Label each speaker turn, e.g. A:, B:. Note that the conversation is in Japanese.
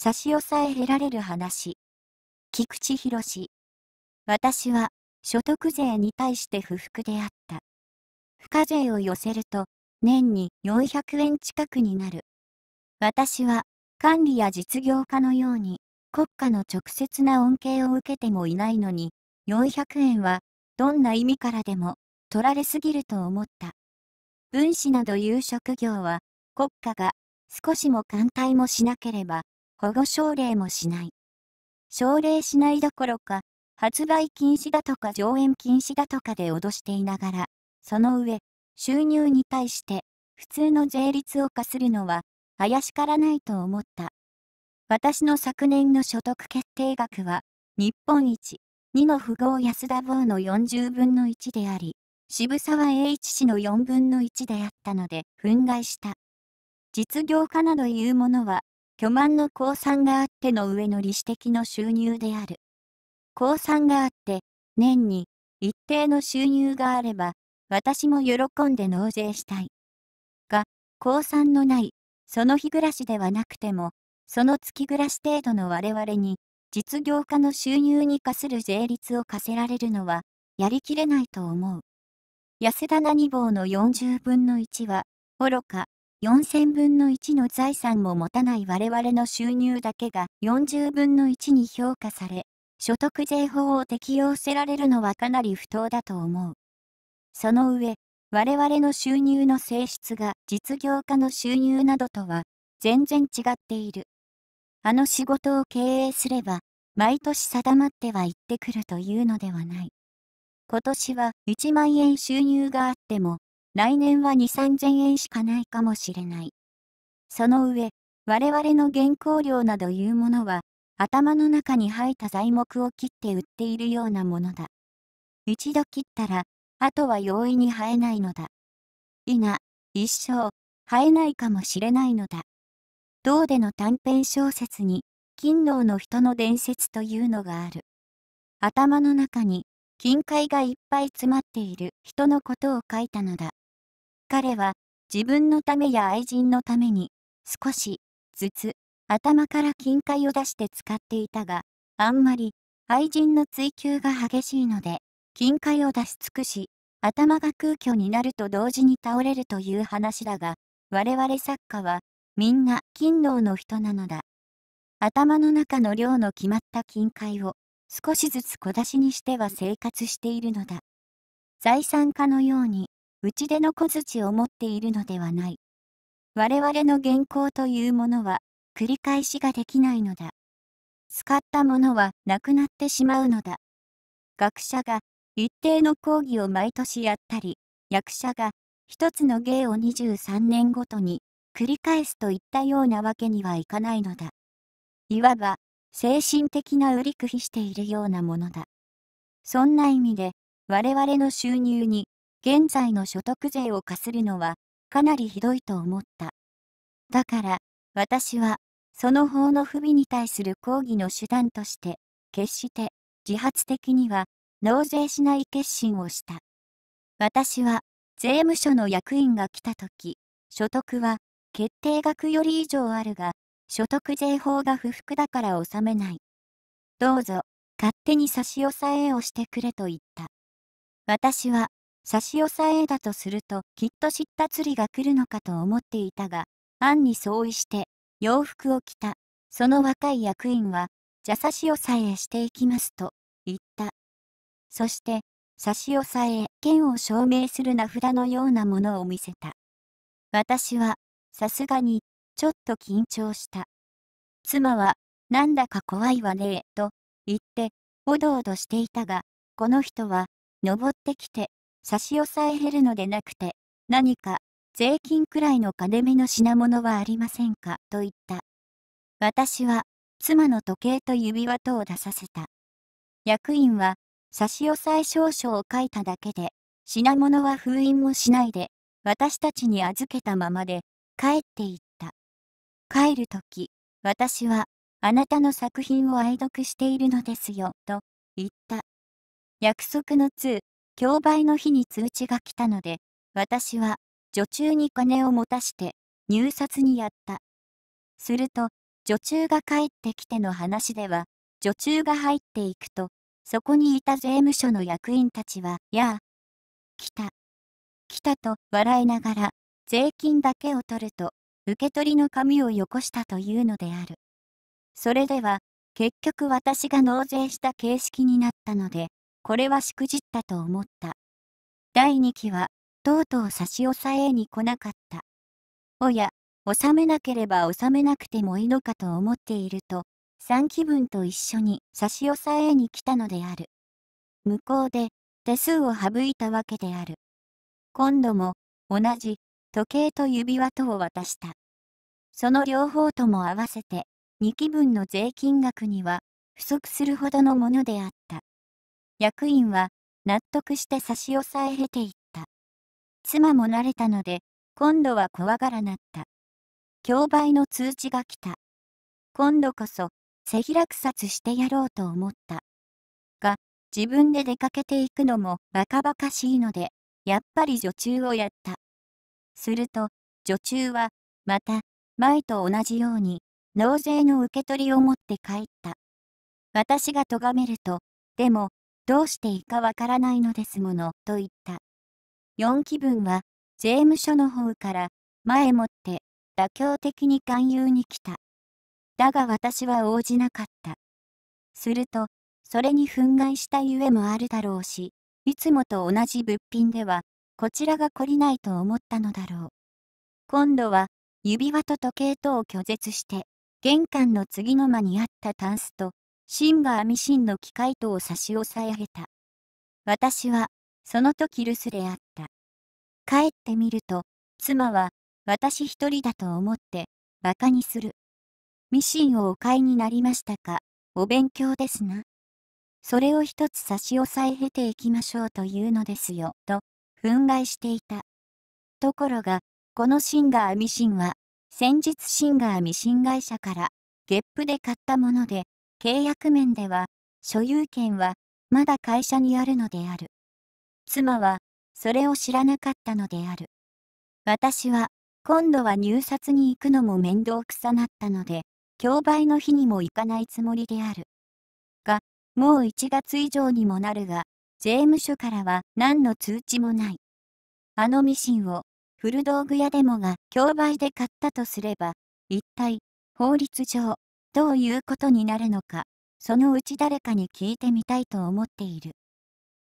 A: 差し押さえ得られる話。菊池博士。私は、所得税に対して不服であった。付加税を寄せると、年に400円近くになる。私は、管理や実業家のように、国家の直接な恩恵を受けてもいないのに、400円は、どんな意味からでも、取られすぎると思った。分子などいう職業は、国家が、少しも艦隊もしなければ、保護奨励もしない。奨励しないどころか、発売禁止だとか上演禁止だとかで脅していながら、その上、収入に対して普通の税率を課するのは怪しからないと思った。私の昨年の所得決定額は、日本一、2の富豪安田坊の40分の1であり、渋沢栄一氏の4分の1であったので、憤慨した。実業家などいうものは、巨万の降参があっての上の利子的の収入である。降参があって、年に一定の収入があれば、私も喜んで納税したい。が、降参のない、その日暮らしではなくても、その月暮らし程度の我々に、実業家の収入に課する税率を課せられるのは、やりきれないと思う。安田何坊の40分の1は、愚か、4000分の1の財産も持たない我々の収入だけが40分の1に評価され、所得税法を適用せられるのはかなり不当だと思う。その上、我々の収入の性質が実業家の収入などとは全然違っている。あの仕事を経営すれば、毎年定まっては行ってくるというのではない。今年は1万円収入があっても、来年は2、3000円しかないかもしれない。その上、我々の原稿料などいうものは、頭の中に入った材木を切って売っているようなものだ。一度切ったら、あとは容易に生えないのだ。いな、一生、生えないかもしれないのだ。銅での短編小説に、金能の人の伝説というのがある。頭の中に、金塊がいっぱい詰まっている人のことを書いたのだ。彼は自分のためや愛人のために少しずつ頭から金塊を出して使っていたがあんまり愛人の追求が激しいので金塊を出し尽くし頭が空虚になると同時に倒れるという話だが我々作家はみんな勤労の人なのだ頭の中の量の決まった金塊を少しずつ小出しにしては生活しているのだ財産家のように打ち出の小槌を持っているのではない。我々の原稿というものは、繰り返しができないのだ。使ったものはなくなってしまうのだ。学者が一定の講義を毎年やったり、役者が一つの芸を23年ごとに繰り返すといったようなわけにはいかないのだ。いわば、精神的な売り食いしているようなものだ。そんな意味で、我々の収入に現在の所得税を課するのはかなりひどいと思った。だから私はその法の不備に対する抗議の手段として決して自発的には納税しない決心をした。私は税務署の役員が来た時所得は決定額より以上あるが所得税法が不服だから納めない。どうぞ勝手に差し押さえをしてくれと言った。私は差し押さえだとするときっと知った釣りが来るのかと思っていたが、案に相違して洋服を着た。その若い役員は、じゃ差し押さえしていきますと言った。そして、差し押さえ、剣を証明する名札のようなものを見せた。私は、さすがに、ちょっと緊張した。妻は、なんだか怖いわねえ、と言って、おどおどしていたが、この人は、登ってきて、差し押さえ減るのでなくて、何か税金くらいの金目の品物はありませんかと言った。私は妻の時計と指輪とを出させた。役員は差し押さえ証書を書いただけで、品物は封印もしないで、私たちに預けたままで帰っていった。帰るとき、私はあなたの作品を愛読しているのですよ、と言った。約束の通、競売の日に通知が来たので、私は、女中に金を持たして、入札にやった。すると、女中が帰ってきての話では、女中が入っていくと、そこにいた税務署の役員たちは、やあ、来た、来たと笑いながら、税金だけを取ると、受け取りの紙をよこしたというのである。それでは、結局私が納税した形式になったので、これはしくじったと思った。第2期は、とうとう差し押さえに来なかった。おや、納めなければ納めなくてもいいのかと思っていると、3気分と一緒に差し押さえに来たのである。向こうで、手数を省いたわけである。今度も、同じ、時計と指輪とを渡した。その両方とも合わせて、2気分の税金額には、不足するほどのものであった。役員は納得して差し押さえへていった。妻も慣れたので、今度は怖がらなった。競売の通知が来た。今度こそ、背開く殺してやろうと思った。が、自分で出かけていくのもバカバカしいので、やっぱり女中をやった。すると、女中は、また、前と同じように、納税の受け取りを持って帰った。私が咎めると、でも、どうしていいかわからないのですもの、と言った。4気分は、税務署の方から、前もって、妥協的に勧誘に来た。だが私は応じなかった。すると、それに憤慨したゆえもあるだろうし、いつもと同じ物品では、こちらが懲りないと思ったのだろう。今度は、指輪と時計とを拒絶して、玄関の次の間にあったタンスと、シンガーミシンの機械とを差し押さえ上げた。私は、その時留守であった。帰ってみると、妻は、私一人だと思って、馬鹿にする。ミシンをお買いになりましたか、お勉強ですな。それを一つ差し押さえ経ていきましょうというのですよ、と、憤慨していた。ところが、このシンガーミシンは、先日シンガーミシン会社から、ゲップで買ったもので、契約面では、所有権は、まだ会社にあるのである。妻は、それを知らなかったのである。私は、今度は入札に行くのも面倒くさなったので、競売の日にも行かないつもりである。が、もう1月以上にもなるが、税務署からは何の通知もない。あのミシンを、古道具屋でもが競売で買ったとすれば、一体、法律上、どういうことになるのか、そのうち誰かに聞いてみたいと思っている。